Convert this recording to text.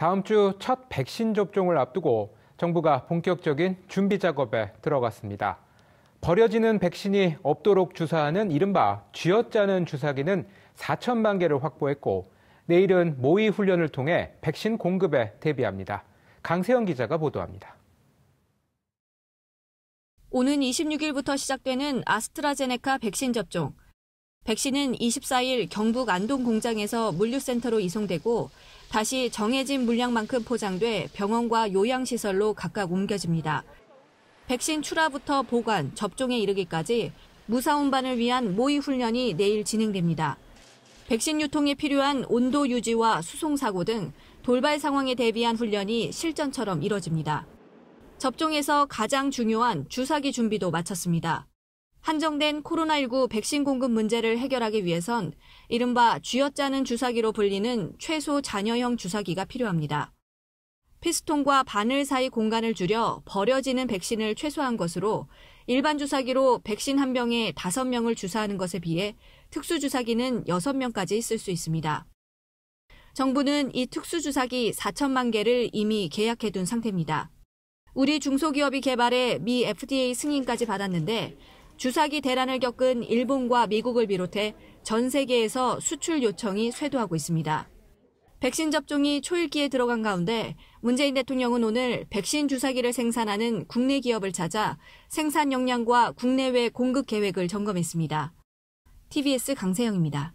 다음 주 첫 백신 접종을 앞두고 정부가 본격적인 준비 작업에 들어갔습니다. 버려지는 백신이 없도록 주사하는 이른바 쥐어짜는 주사기는 4천만 개를 확보했고 내일은 모의 훈련을 통해 백신 공급에 대비합니다. 강세영 기자가 보도합니다. 오는 26일부터 시작되는 아스트라제네카 백신 접종. 백신은 24일 경북 안동 공장에서 물류센터로 이송되고 다시 정해진 물량만큼 포장돼 병원과 요양시설로 각각 옮겨집니다. 백신 출하부터 보관, 접종에 이르기까지 무사운반을 위한 모의 훈련이 내일 진행됩니다. 백신 유통에 필요한 온도 유지와 수송 사고 등 돌발 상황에 대비한 훈련이 실전처럼 이뤄집니다. 접종에서 가장 중요한 주사기 준비도 마쳤습니다. 한정된 코로나19 백신 공급 문제를 해결하기 위해선 이른바 쥐어짜는 주사기로 불리는 최소 잔여형 주사기가 필요합니다. 피스톤과 바늘 사이 공간을 줄여 버려지는 백신을 최소한 것으로 일반 주사기로 백신 한 병에 5명을 주사하는 것에 비해 특수 주사기는 6명까지 쓸 수 있습니다. 정부는 이 특수 주사기 4천만 개를 이미 계약해 둔 상태입니다. 우리 중소기업이 개발해 미 FDA 승인까지 받았는데 주사기 대란을 겪은 일본과 미국을 비롯해 전 세계에서 수출 요청이 쇄도하고 있습니다. 백신 접종이 초읽기에 들어간 가운데 문재인 대통령은 오늘 백신 주사기를 생산하는 국내 기업을 찾아 생산 역량과 국내외 공급 계획을 점검했습니다. TBS 강세영입니다.